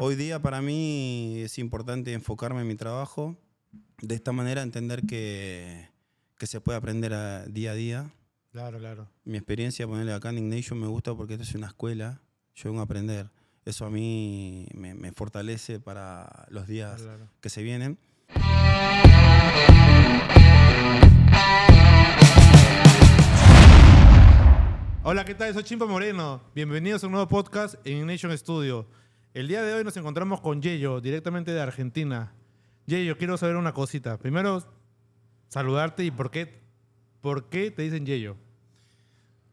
Hoy día para mí es importante enfocarme en mi trabajo, de esta manera entender que, que se puede aprender a, día a día. Claro, claro. Mi experiencia, ponerle acá en Ignation, me gusta porque esto es una escuela, yo vengo a aprender. Eso a mí me, fortalece para los días que se vienen. Hola, ¿qué tal? Soy Chimpa Moreno. Bienvenidos a un nuevo podcast en Ignation Studio. El día de hoy nos encontramos con Yeyo, directamente de Argentina. Yeyo, quiero saber una cosita. Primero, saludarte y por qué, por qué te dicen Yeyo.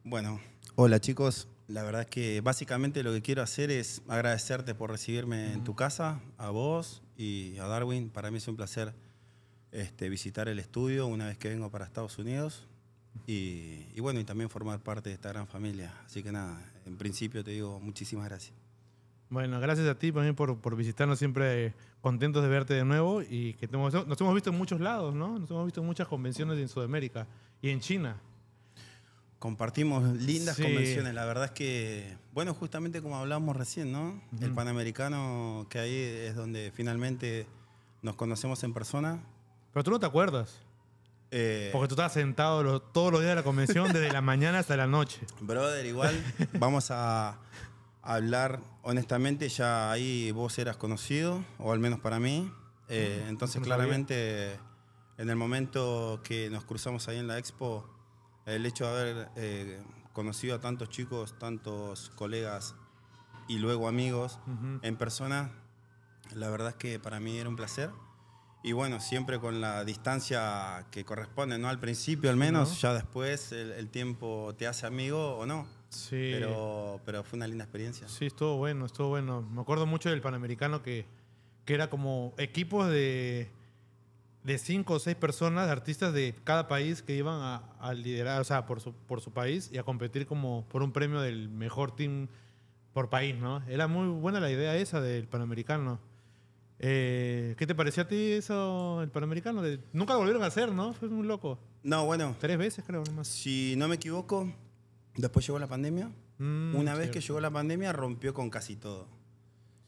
Bueno, hola chicos. La verdad es que básicamente lo que quiero hacer es agradecerte por recibirme en tu casa, a vos y a Darwin. Para mí es un placer este, visitar el estudio una vez que vengo para Estados Unidos. Y, y, bueno, y también formar parte de esta gran familia. Así que nada, en principio te digo muchísimas gracias. Bueno, gracias a ti también por, visitarnos, siempre eh, contentos de verte de nuevo y que nos hemos visto en muchos lados, ¿no? Nos hemos visto en muchas convenciones en Sudamérica y en China. Compartimos lindas convenciones, la verdad es que, bueno, justamente como hablábamos recién, ¿no? El Panamericano, que ahí es donde finalmente nos conocemos en persona. Pero tú no te acuerdas. Eh, porque tú estás sentado todos los días de la convención, desde la mañana hasta la noche. Brother, igual vamos a, hablar honestamente, ya ahí vos eras conocido, o al menos para mí. Eh, entonces, claramente, en el momento que nos cruzamos ahí en la expo, el hecho de haber eh, conocido a tantos chicos, tantos colegas y luego amigos en persona, la verdad es que para mí era un placer. Y bueno, siempre con la distancia que corresponde, ¿no? Al principio al menos, ya después el, tiempo te hace amigo o no. Sí. Pero, pero fue una linda experiencia. Sí, estuvo bueno, estuvo bueno. Me acuerdo mucho del Panamericano que, era como equipos de, cinco o seis personas, artistas de cada país que iban a, liderar, o sea, por su, país y a competir como por un premio del mejor team por país, ¿no? Era muy buena la idea esa del Panamericano. Eh, ¿Qué te pareció a ti eso, el Panamericano? Nunca volvieron a hacer, ¿no? Fue muy loco. No, bueno. Tres veces creo, nomás. Si no me equivoco, Después llegó la pandemia. Mm, Una vez que llegó la pandemia, rompió con casi todo.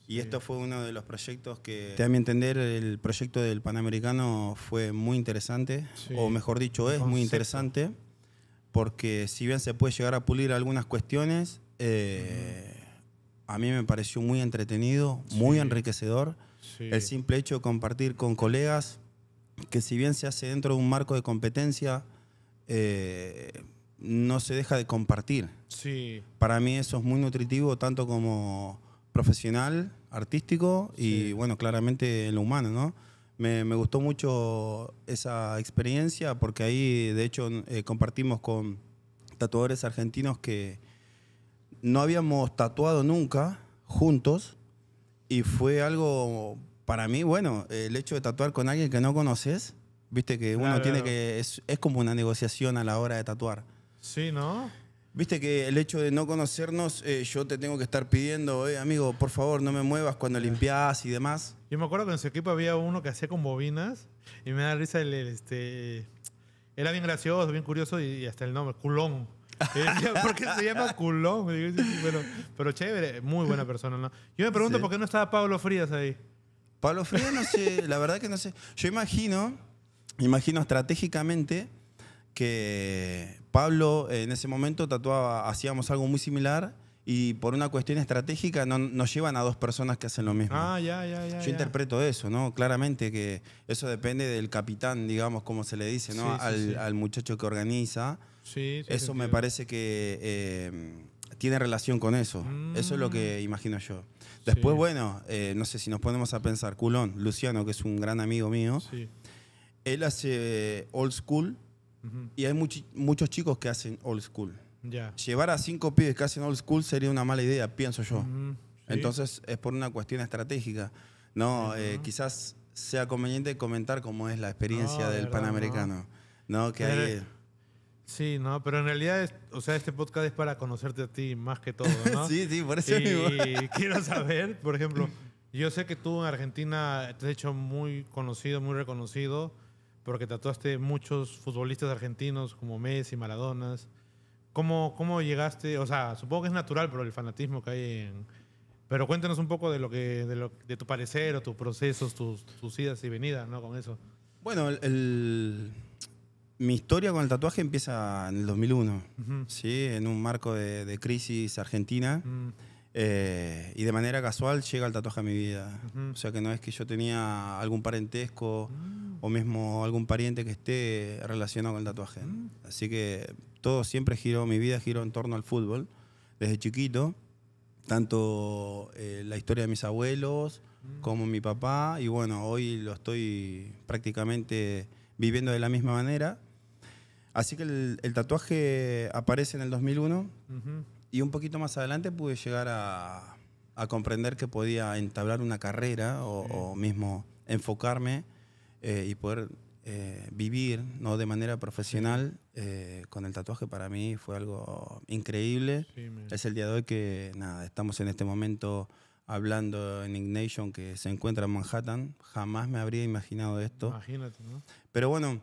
Y esto fue uno de los proyectos que, a mi entender, el proyecto del Panamericano fue muy interesante, o mejor dicho, es muy interesante, porque si bien se puede llegar a pulir algunas cuestiones, eh, a mí me pareció muy entretenido, muy enriquecedor. El simple hecho de compartir con colegas, que si bien se hace dentro de un marco de competencia, eh, no se deja de compartir. Sí. Para mí eso es muy nutritivo, tanto como profesional, artístico y, bueno, claramente en lo humano, ¿no? Me, gustó mucho esa experiencia porque ahí, de hecho, eh, compartimos con tatuadores argentinos que no habíamos tatuado nunca juntos y fue algo para mí, bueno, el hecho de tatuar con alguien que no conoces, viste que uno tiene que, es como una negociación a la hora de tatuar. Sí, ¿no? Viste que el hecho de no conocernos, eh, yo te tengo que estar pidiendo, amigo, por favor, no me muevas cuando limpiás y demás. Yo me acuerdo que en su equipo había uno que hacía con bobinas y me da risa el, este. Era bien gracioso, bien curioso y, hasta el nombre, culón. Eh, ¿Por qué se llama culón? pero chévere, muy buena persona, ¿no? Yo me pregunto por qué no estaba Pablo Frías ahí. Pablo Frías no sé, la verdad que no sé. Yo imagino, imagino estratégicamente que Pablo eh, en ese momento tatuaba, hacíamos algo muy similar y por una cuestión estratégica nos llevan a dos personas que hacen lo mismo. Ah, yo interpreto eso, ¿no? Claramente que eso depende del capitán, digamos, como se le dice, ¿no? al, muchacho que organiza. Sí, Eso me parece que eh, tiene relación con eso. Eso es lo que mm. imagino yo. Después, bueno, eh, no sé si nos ponemos a pensar, Culón, Luciano, que es un gran amigo mío, él hace old school y hay muchos chicos que hacen old school. Llevar a cinco pibes que hacen old school sería una mala idea, pienso yo. Entonces es por una cuestión estratégica. No, eh, quizás sea conveniente comentar cómo es la experiencia del Panamericano. No, que eh, Sí, no, pero en realidad, o sea, este podcast es para conocerte a ti más que todo, sí, sí, por eso. y quiero saber, por ejemplo, yo sé que tú en Argentina te has hecho muy conocido, muy reconocido porque tatuaste muchos futbolistas argentinos como Messi, Maradonas. ¿Cómo, ¿Cómo llegaste? O sea, supongo que es natural por el fanatismo que hay en... Pero cuéntanos un poco de lo que de, tu parecer o tus procesos, tus, idas y venidas ¿no? con eso. Bueno, el, mi historia con el tatuaje empieza en el 2001, ¿sí? en un marco de, crisis argentina. Eh, y de manera casual llega el tatuaje a mi vida. O sea que no es que yo tenía algún parentesco mm. o mismo algún pariente que esté relacionado con el tatuaje. Mm. Así que todo siempre giró, mi vida giró en torno al fútbol. Desde chiquito, tanto eh, la historia de mis abuelos mm. como mi papá. Y bueno, hoy lo estoy prácticamente viviendo de la misma manera. Así que el, el tatuaje aparece en el 2001 y un poquito más adelante pude llegar a, comprender que podía entablar una carrera o, mismo enfocarme eh, y poder eh, vivir no de manera profesional eh, con el tatuaje para mí fue algo increíble. es el día de hoy que nada, estamos en este momento hablando en Ignation que se encuentra en Manhattan. Jamás me habría imaginado esto. Imagínate, ¿no? Pero bueno,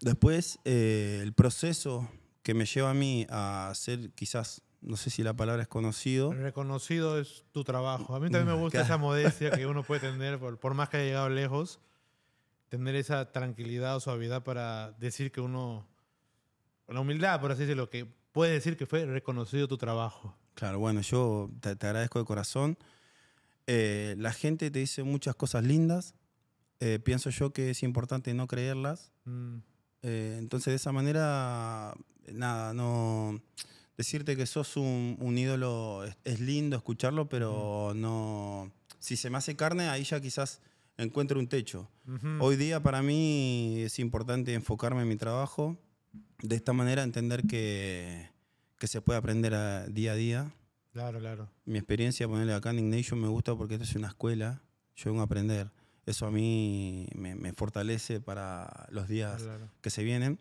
después el proceso que me lleva a mí a ser quizás no sé si la palabra es conocido. Reconocido es tu trabajo. A mí también me mm, gusta esa modestia que uno puede tener, por, por más que haya llegado lejos, tener esa tranquilidad o suavidad para decir que uno, la humildad, por así decirlo, que puede decir que fue reconocido tu trabajo. Claro, bueno, yo te, agradezco de corazón. Eh, la gente te dice muchas cosas lindas. Eh, pienso yo que es importante no creerlas. Mm. Eh, entonces, de esa manera, nada, no decirte que sos un, ídolo es, lindo escucharlo, pero no. Si se me hace carne, ahí ya quizás encuentro un techo. Hoy día para mí es importante enfocarme en mi trabajo, de esta manera entender que, que se puede aprender a, día a día. Claro, claro. Mi experiencia, ponerle acá en Nation, me gusta porque esto es una escuela, yo vengo a aprender. Eso a mí me, fortalece para los días que se vienen.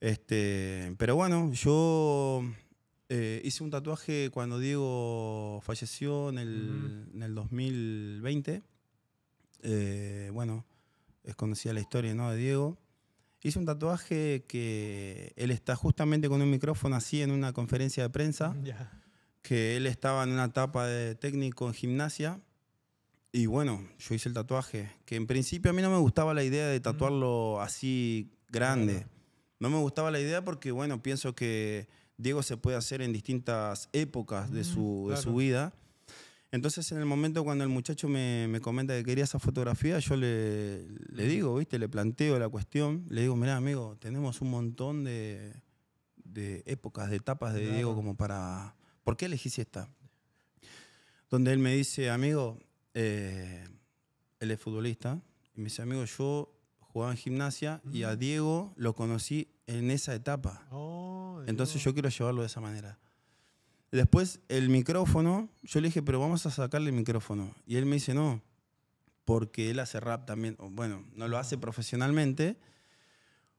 Este, pero bueno, yo eh, hice un tatuaje cuando Diego falleció en el, 2020. Eh, bueno, es conocida la historia ¿no? de Diego. Hice un tatuaje que él está justamente con un micrófono así en una conferencia de prensa. Que él estaba en una etapa de técnico en gimnasia. Y bueno, yo hice el tatuaje. Que en principio a mí no me gustaba la idea de tatuarlo así grande. No me gustaba la idea porque, bueno, pienso que Diego se puede hacer en distintas épocas de su, vida. Entonces, en el momento cuando el muchacho me, comenta que quería esa fotografía, yo le, digo, ¿viste? Le planteo la cuestión. Le digo, mira amigo, tenemos un montón de, épocas, de etapas de Diego como para... ¿Por qué elegís esta? Donde él me dice, amigo, eh, él es futbolista, y me dice, amigo, yo jugaba en gimnasia y a Diego lo conocí en esa etapa. Oh, Entonces yo quiero llevarlo de esa manera. Después el micrófono, yo le dije, pero vamos a sacarle el micrófono. Y él me dice, no, porque él hace rap también. Bueno, no lo hace ah. profesionalmente.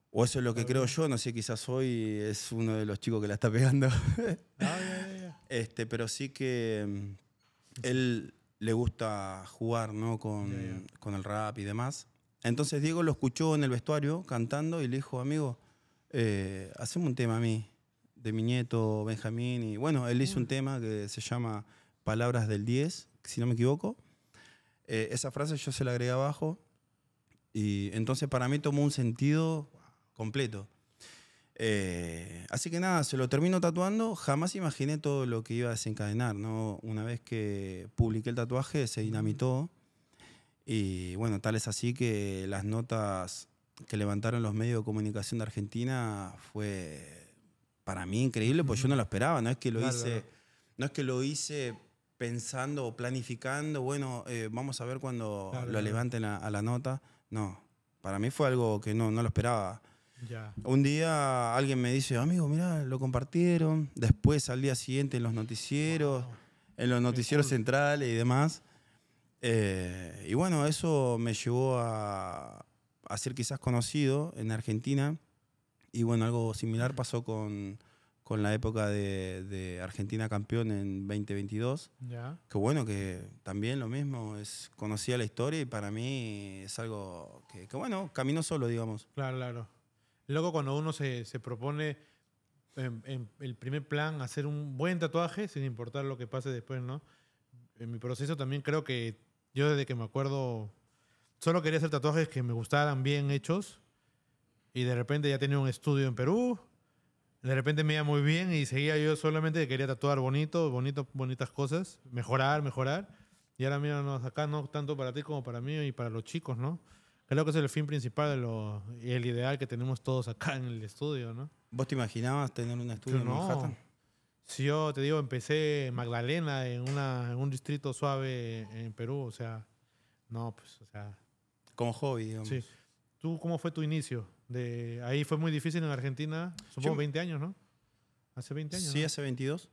O eso es lo que creo yo, no sé, quizás hoy es uno de los chicos que la está pegando. Ah, este, pero sí que mm, él le gusta jugar con, con el rap y demás. Entonces Diego lo escuchó en el vestuario cantando y le dijo, amigo, eh, hacemos un tema a mí, de mi nieto Benjamín. Y bueno, él hizo un tema que se llama Palabras del 10, si no me equivoco. Eh, esa frase yo se la agregué abajo y entonces para mí tomó un sentido completo. Eh, así que nada, se lo termino tatuando. Jamás imaginé todo lo que iba a desencadenar. ¿no? Una vez que publiqué el tatuaje, se dinamitó y bueno, tal es así que las notas que levantaron los medios de comunicación de Argentina fue para mí increíble, porque yo no lo esperaba, no es que lo hice, no es que lo hice pensando o planificando, bueno, eh, vamos a ver cuando lo levanten a, la nota. No, para mí fue algo que no, no lo esperaba. Un día alguien me dice, amigo, mira, lo compartieron. Después, al día siguiente, en los noticieros, en los noticieros centrales y demás. Eh, y bueno, eso me llevó a, hacer ser quizás conocido en Argentina. Y bueno, algo similar pasó con, con la época de, Argentina campeón en 2022. ya Que bueno, que también lo mismo, es conocía la historia y para mí es algo que, bueno, camino solo, digamos. Claro, claro. Luego cuando uno se, se propone en, en, el primer plan hacer un buen tatuaje, sin importar lo que pase después, ¿no? En mi proceso también creo que yo desde que me acuerdo, solo quería hacer tatuajes que me gustaran bien hechos. Y de repente ya tenía un estudio en Perú. De repente me iba muy bien y seguía yo solamente que quería tatuar bonito, bonitas cosas, mejorar, mejorar. Y ahora mira, no, acá no tanto para ti como para mí y para los chicos, ¿no? Creo que ese es el fin principal de lo, y el ideal que tenemos todos acá en el estudio, ¿no? ¿Vos te imaginabas tener un estudio en Manhattan? Si yo te digo, empecé Magdalena, en, una, en un distrito suave en Perú, o sea, no, pues, o sea. Como hobby, digamos. Sí. ¿Tú cómo fue tu inicio? De, ahí fue muy difícil en Argentina, supongo 20 años, ¿no? Hace 20 años. Sí, hace 22.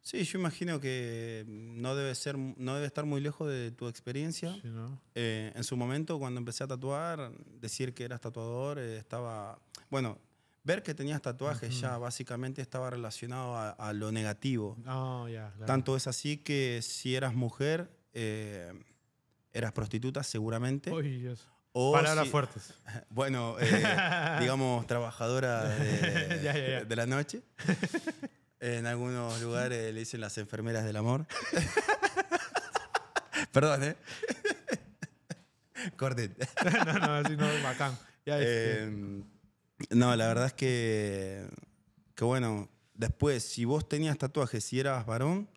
Sí, yo imagino que no debe, ser, no debe estar muy lejos de tu experiencia. Sí, ¿no? Eh, en su momento, cuando empecé a tatuar, decir que eras tatuador eh, estaba. Bueno, ver que tenías tatuajes ya básicamente estaba relacionado a, lo negativo. Ah, Tanto es así que si eras mujer, eh, eras prostituta seguramente. o Palabras fuertes. Bueno, eh, digamos, trabajadora de, la noche. En algunos lugares le dicen las enfermeras del amor. Perdón, ¿eh? Corten. no, no, así no, bacán. Ya, eh, no, la verdad es que, bueno, después, si vos tenías tatuajes, si eras varón,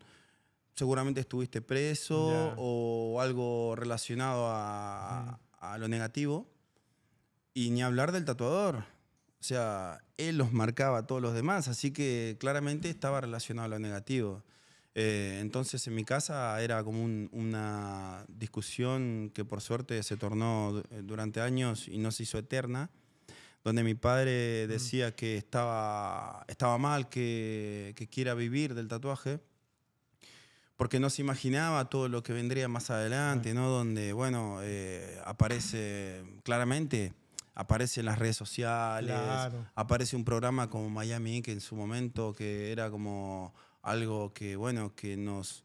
seguramente estuviste preso o algo relacionado a, lo negativo. Y ni hablar del tatuador. O sea, él los marcaba a todos los demás, así que claramente estaba relacionado a lo negativo. Eh, entonces en mi casa era como una discusión que por suerte se tornó eh, durante años y no se hizo eterna, donde mi padre mm. decía que estaba, estaba mal que, quiera vivir del tatuaje, porque no se imaginaba todo lo que vendría más adelante, ¿no? Donde, bueno, eh, aparece claramente, en las redes sociales, aparece un programa como Miami que en su momento que era como algo que, bueno, que nos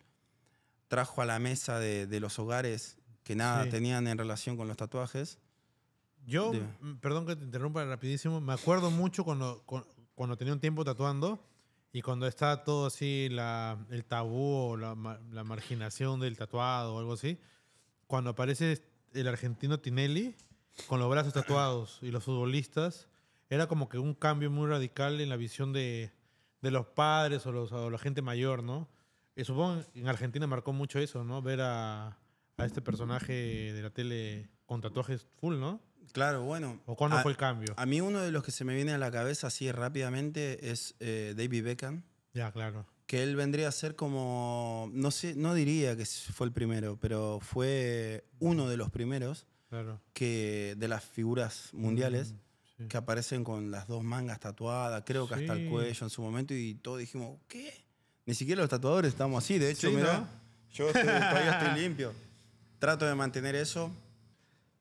trajo a la mesa de, los hogares que nada tenían en relación con los tatuajes. Yo, mm, perdón que te interrumpa rapidísimo, me acuerdo mucho cuando, cuando tenía un tiempo tatuando y cuando está todo así, el tabú o la, marginación del tatuado o algo así, cuando aparece el argentino Tinelli con los brazos tatuados y los futbolistas, era como que un cambio muy radical en la visión de, de los padres o, la gente mayor, ¿no? Y supongo que en Argentina marcó mucho eso, ¿no? Ver a, a este personaje de la tele con tatuajes full, ¿no? Claro, bueno. ¿O cuándo fue el cambio? A mí uno de los que se me viene a la cabeza así rápidamente es eh, David Beckham. Ya, claro. Que él vendría a ser como, no sé, no diría que fue el primero, pero fue uno de los primeros que, de las figuras mundiales mm, que aparecen con las dos mangas tatuadas, creo que hasta el cuello en su momento, y todos dijimos, ¿qué? Ni siquiera los tatuadores estamos así, de hecho, yo todavía estoy limpio. Trato de mantener eso,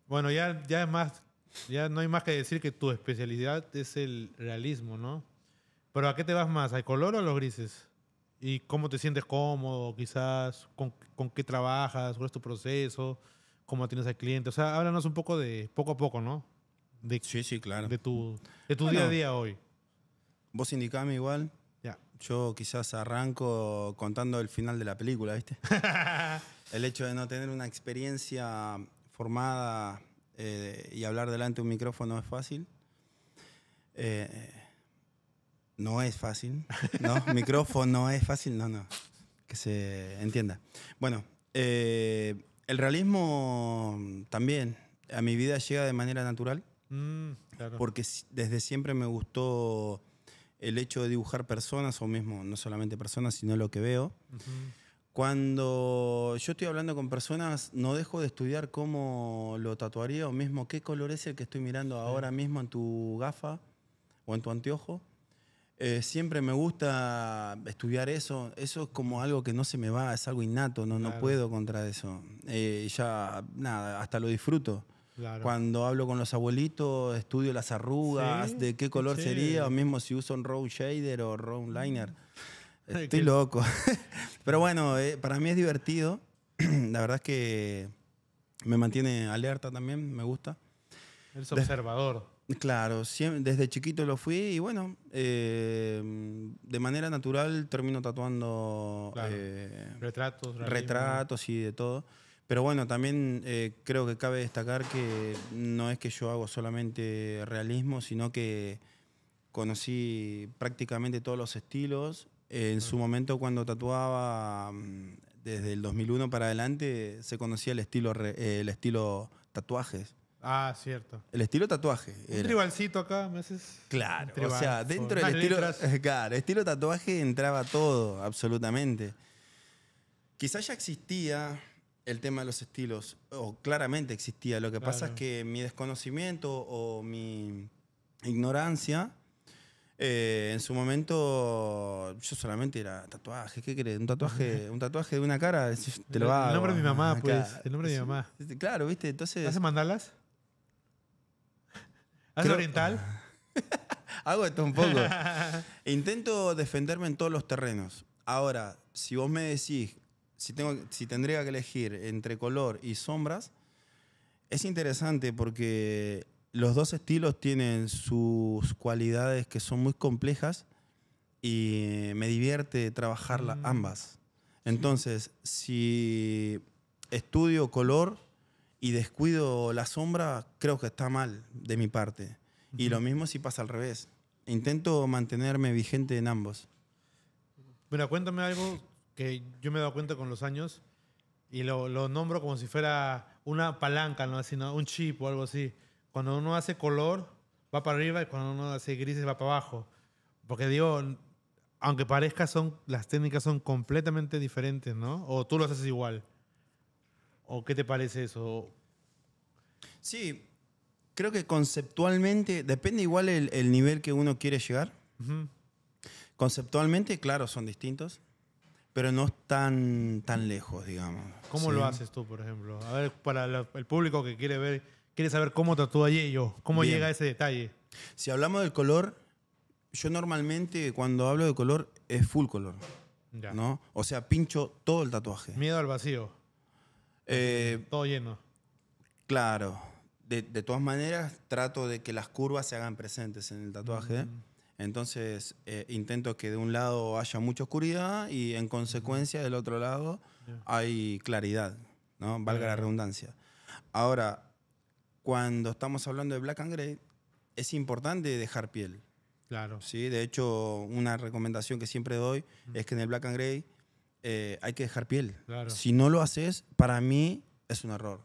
bueno, ya, ya es más, ya no hay más que decir que tu especialidad es el realismo, ¿no? Pero ¿a qué te vas más? ¿Al color o a los grises? ¿Y cómo te sientes cómodo, quizás? ¿Con, qué trabajas? ¿Cuál es tu proceso? ¿Cómo tienes al cliente? O sea, háblanos un poco de poco a poco, ¿no? De, sí, sí, claro. De tu, día a día hoy. Vos indicame igual. Ya. Yo quizás arranco contando el final de la película, ¿viste? el hecho de no tener una experiencia formada eh, y hablar delante de un micrófono es fácil. Eh, no es fácil, ¿no? micrófono es fácil, no, no. Que se entienda. Bueno, eh, el realismo también a mi vida llega de manera natural. Mm, porque desde siempre me gustó el hecho de dibujar personas o mismo, no solamente personas, sino lo que veo. Cuando yo estoy hablando con personas, no dejo de estudiar cómo lo tatuaría o mismo qué color es el que estoy mirando ahora mismo en tu gafa o en tu anteojo. Eh, siempre me gusta estudiar eso. Eso es como algo que no se me va, es algo innato, no, no puedo contra eso. Eh, ya, nada, hasta lo disfruto. Cuando hablo con los abuelitos, estudio las arrugas, de qué color sería, o mismo si uso un rose shader o round liner. Mm. Estoy loco. Pero bueno, eh, para mí es divertido. la verdad es que me mantiene alerta también, me gusta. Eres observador. claro, desde chiquito lo fui y bueno, em, de manera natural termino tatuando eh, retratos, retratos y de todo. Pero bueno, también eh, creo que cabe destacar que no es que yo hago solamente realismo, sino que conocí prácticamente todos los estilos en su momento cuando tatuaba, mm, desde el 2001 para adelante, se conocía el estilo, eh, el estilo tatuajes. Ah, cierto. El estilo tatuaje. Un rivalcito acá, me haces. Claro, o sea, dentro del estilo. estilo tatuaje entraba todo, absolutamente. Quizás ya existía el tema de los estilos, o claramente existía. Lo que pasa es que mi desconocimiento o mi ignorancia eh, en su momento yo solamente era tatuaje, ¿qué crees? Un tatuaje, un tatuaje de una cara, El nombre de mi mamá, pues. El nombre de mi mamá. Claro, viste, entonces. ¿Haces mandalas? ¿Haces oriental? Hago esto un poco. Intento defenderme en todos los terrenos. Ahora, si vos me decís, si, tengo, si tendría que elegir entre color y sombras, es interesante porque los dos estilos tienen sus cualidades que son muy complejas y me divierte trabajarlas mm. ambas. Entonces, si estudio color y descuido la sombra, creo que está mal de mi parte. Y lo mismo si pasa al revés. Intento mantenerme vigente en ambos. Mira, cuéntame algo que yo me he dado cuenta con los años y lo, lo nombro como si fuera una palanca, ¿no? Así, un chip o algo así. Cuando uno hace color, va para arriba y cuando uno hace grises, va para abajo. Porque digo, aunque parezca, son, las técnicas son completamente diferentes, ¿no? O tú lo haces igual. ¿O qué te parece eso? Sí, creo que conceptualmente, depende igual el, nivel que uno quiere llegar. Conceptualmente, claro, son distintos, pero no están tan lejos, digamos. ¿Cómo lo haces tú, por ejemplo? A ver, para el público que quiere ver quiere saber cómo tatúa a cómo llega a ese detalle. Si hablamos del color, yo normalmente cuando hablo de color es full color. ¿no? O sea, pincho todo el tatuaje. Miedo al vacío. Eh, todo lleno. Claro. De, todas maneras, trato de que las curvas se hagan presentes en el tatuaje. Mm. Entonces, eh, intento que de un lado haya mucha oscuridad y en consecuencia del otro lado hay claridad, ¿no? Valga la redundancia. Ahora, cuando estamos hablando de Black and gray es importante dejar piel. Claro. Sí, de hecho, una recomendación que siempre doy es que en el Black and gray eh, hay que dejar piel. Claro. Si no lo haces, para mí es un error.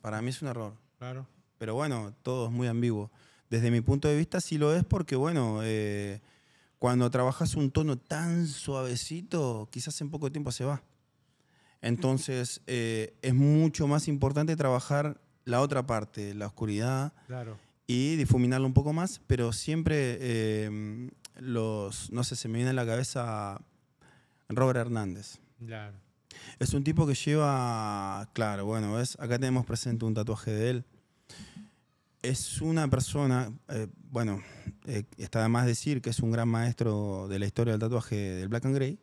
Para mí es un error. Claro. Pero bueno, todo es muy ambiguo. Desde mi punto de vista sí lo es porque, bueno, eh, cuando trabajas un tono tan suavecito, quizás en poco tiempo se va. Entonces, eh, es mucho más importante trabajar la otra parte, la oscuridad, y difuminarlo un poco más, pero siempre eh, los, no sé, se me viene a la cabeza Robert Hernández. Claro. Es un tipo que lleva, claro, bueno, es acá tenemos presente un tatuaje de él. Es una persona, eh, bueno, eh, está de más decir que es un gran maestro de la historia del tatuaje del Black and gray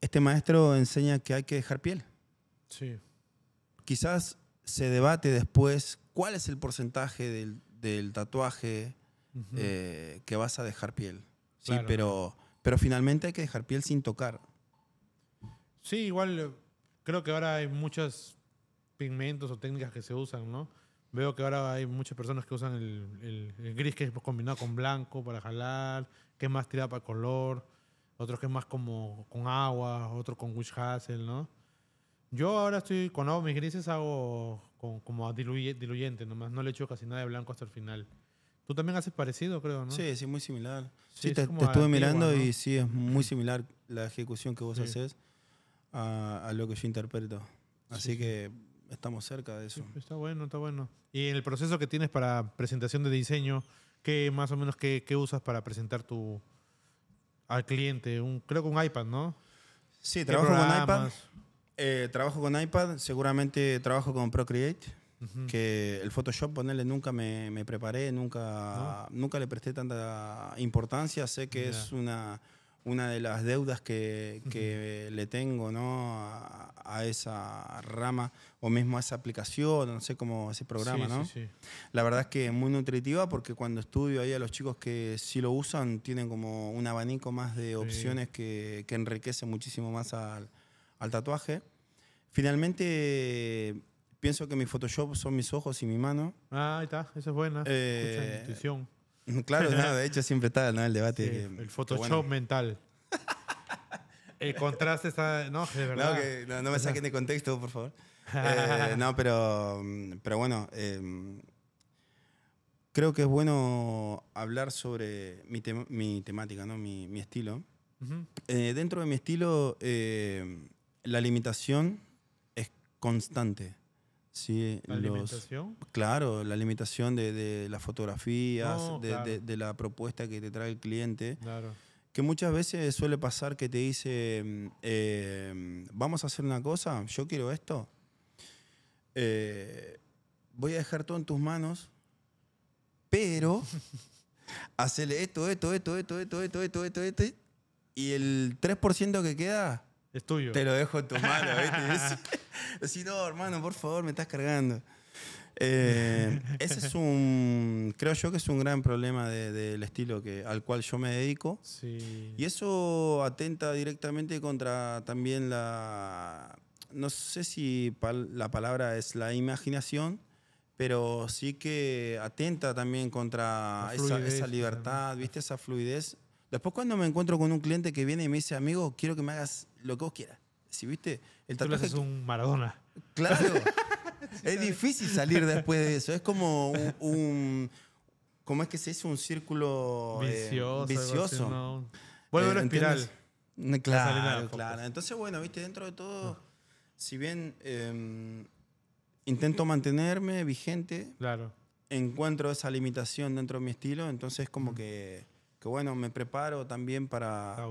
este maestro enseña que hay que dejar piel. Sí. Quizás se debate después cuál es el porcentaje del, tatuaje eh, que vas a dejar piel. Sí, pero, pero finalmente hay que dejar piel sin tocar. Sí, igual eh, creo que ahora hay muchos pigmentos o técnicas que se usan, ¿no? Veo que ahora hay muchas personas que usan el, gris que es combinado con blanco para jalar, que es más tirado para color, otros que es más como con agua, otro con wish hazel, ¿no? Yo ahora estoy con hago mis grises, hago como diluyente nomás. No le echo casi nada de blanco hasta el final. Tú también haces parecido, creo, ¿no? Sí, sí, muy similar. Sí, te, estuve mirando y sí, es muy similar la ejecución que vos haces a, lo que yo interpreto. Así que estamos cerca de eso. está bueno, está bueno. Y en el proceso que tienes para presentación de diseño, ¿qué más o menos qué, usas para presentar tu al cliente? Un, creo que un iPad, ¿no? Sí, trabajo con iPad. Eh, trabajo con iPad, seguramente trabajo con Procreate, que el Photoshop, ponerle, nunca me, preparé, nunca, ah. nunca le presté tanta importancia. Sé que es una, una de las deudas que, le tengo ¿no? A, esa rama o mismo a esa aplicación, no sé cómo ese programa. ¿no? La verdad es que es muy nutritiva porque cuando estudio ahí a los chicos que sí lo usan, tienen como un abanico más de opciones que, que enriquece muchísimo más al al tatuaje. Finalmente pienso que mi Photoshop son mis ojos y mi mano. Ah, ahí está, esa es buena. Eh, Claro, de hecho siempre está el debate. el Photoshop mental. el contraste está. No, de verdad. No, no, me saquen de contexto, por favor. Eh, no, pero, pero bueno. Em, creo que es bueno hablar sobre mi, temática, ¿no? mi, estilo. Eh, dentro de mi estilo eh, la limitación es constante. Sí, ¿La limitación? Claro, la limitación de, de las fotografías, de, de, la propuesta que te trae el cliente. Claro. Que muchas veces suele pasar que te dice, vamos a hacer una cosa, yo quiero esto. voy a dejar todo en tus manos, pero hacerle esto, esto, esto, esto, esto, esto, esto, esto, esto, esto, y el 3% que queda es Te lo dejo en tu mano. ¿viste? no, hermano, por favor, me estás cargando. Eh, ese es un, creo yo que es un gran problema del estilo que, al cual yo me dedico. Sí. Y eso atenta directamente contra también la, no sé si la palabra es la imaginación, pero sí que atenta también contra esa, libertad, viste, esa fluidez Después cuando me encuentro con un cliente que viene y me dice, amigo, quiero que me hagas lo que vos quieras. Si viste, el tatuaje... es un Maradona. Claro. es difícil salir después de eso. Es como un, ¿Cómo es que se dice? Un círculo eh, vicioso. Vuelve una eh, espiral. Claro, claro. Entonces, bueno, viste, dentro de todo, si bien em, intento mantenerme vigente, claro. encuentro esa limitación dentro de mi estilo, entonces como que bueno, me preparo también para... Ah,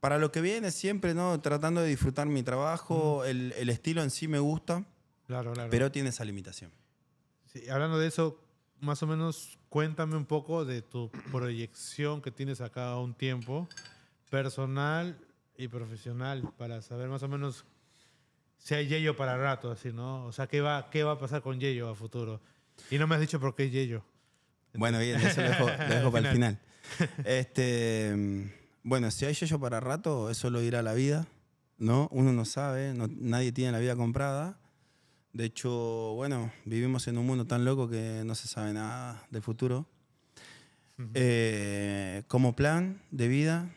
para lo que viene siempre, ¿no? Tratando de disfrutar mi trabajo, el, estilo en sí me gusta, claro, pero tiene esa limitación. hablando de eso, más o menos cuéntame un poco de tu proyección que tienes acá a un tiempo, personal y profesional, para saber más o menos si hay Yello para rato, así, ¿no? O sea, ¿qué va, qué va a pasar con Yello a futuro? Y no me has dicho por qué Yello. Bueno, eso lo dejo para el final. este, bueno, si hay yo para rato, Eso lo dirá a la vida, ¿no? Uno no sabe, nadie tiene la vida comprada. De hecho, bueno, vivimos en un mundo tan loco que no se sabe nada del futuro. Eh, como plan de vida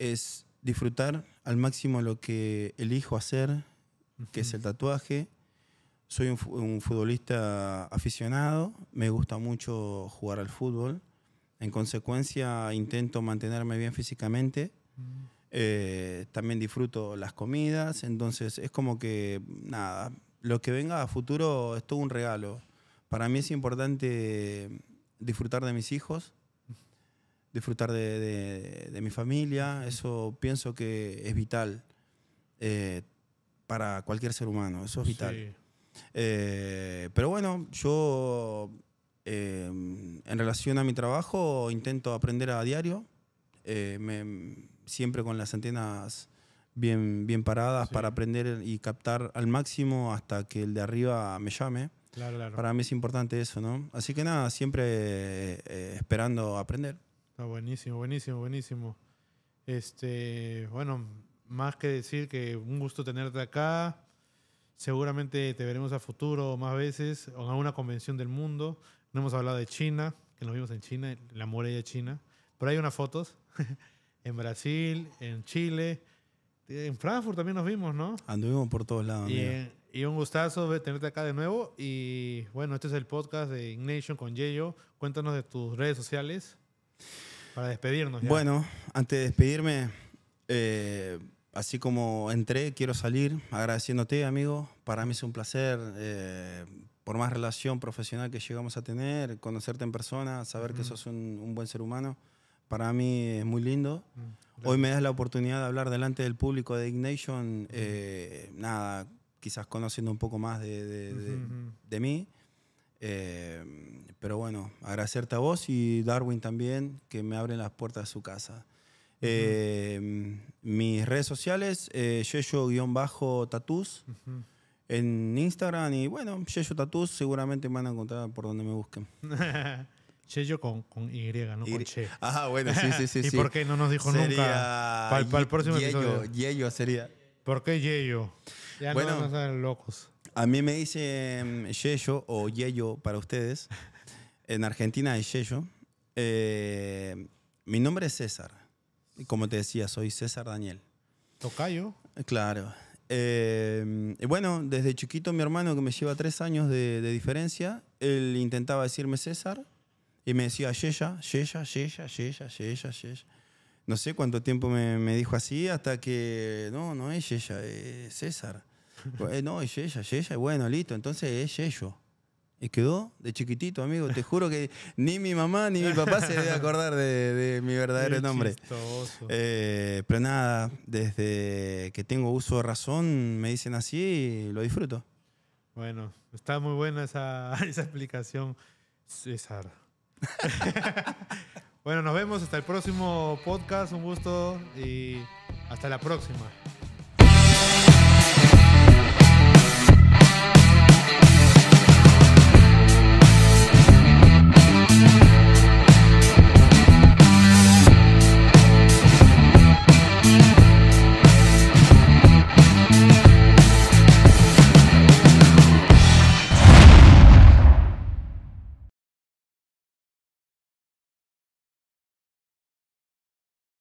es disfrutar al máximo lo que elijo hacer, que es el tatuaje. Soy un, un futbolista aficionado, me gusta mucho jugar al fútbol en consecuencia, intento mantenerme bien físicamente. Mm. Eh, también disfruto las comidas. Entonces, es como que, nada, lo que venga a futuro es todo un regalo. Para mí es importante disfrutar de mis hijos, disfrutar de, mi familia. Eso pienso que es vital eh, para cualquier ser humano. Eso es vital. Eh, pero bueno, yo Em, en relación a mi trabajo, intento aprender a diario, eh, siempre con las antenas bien, bien paradas para aprender y captar al máximo hasta que el de arriba me llame. Para mí es importante eso, ¿no? Así que nada, siempre eh, esperando aprender. Está ah, buenísimo, buenísimo, buenísimo. Este, bueno, más que decir que un gusto tenerte acá. Seguramente te veremos a futuro más veces, o en alguna convención del mundo. No hemos hablado de China, que nos vimos en China, la muralla china. Pero hay unas fotos en Brasil, en Chile, en Frankfurt también nos vimos, ¿no? Anduvimos por todos lados. Y, y un gustazo tenerte acá de nuevo. Y bueno, este es el podcast de Ignation con Yeyo. Cuéntanos de tus redes sociales para despedirnos. Bueno, antes de despedirme, eh, así como entré, quiero salir agradeciéndote, amigo. Para mí es un placer eh, por más relación profesional que llegamos a tener, conocerte en persona, saber que sos un, buen ser humano, para mí es muy lindo. Mm, Hoy me das la oportunidad de hablar delante del público de Ignation, eh, nada, quizás conociendo un poco más de, mí. Eh, pero bueno, agradecerte a vos y Darwin también, que me abren las puertas de su casa. Eh, mis redes sociales, eh, yeyo en Instagram y bueno, Yeyo Tattoos seguramente me van a encontrar por donde me busquen. Yeyo con, con Y, no con Che. Ah, bueno, sí, sí, sí. ¿Y por qué no nos dijo nunca? Para, el próximo Yeyo, episodio. Yeyo sería. ¿Por qué Yeyo? Ya bueno, no nos salen locos. A mí me dice em, Yeyo o Yeyo para ustedes. En Argentina es Yeyo. Eh, mi nombre es César. Como te decía, soy César Daniel. ¿Tocayo? Claro. Eh, bueno, desde chiquito mi hermano, que me lleva tres años de, diferencia, él intentaba decirme César y me decía Yeya, Yeya, Yeya, Yeya, Yeya, Yeya. No sé cuánto tiempo me, dijo así hasta que, no, no es Yeya, es César. Eh, no, es Yeya, Yeya, bueno, listo, entonces es Yeyo. Y quedó de chiquitito, amigo. Te juro que ni mi mamá ni mi papá se debe acordar de, mi verdadero nombre. Eh, pero nada, desde que tengo uso de razón, me dicen así y lo disfruto. Bueno, está muy buena esa, esa explicación, César. bueno, nos vemos hasta el próximo podcast. Un gusto y hasta la próxima.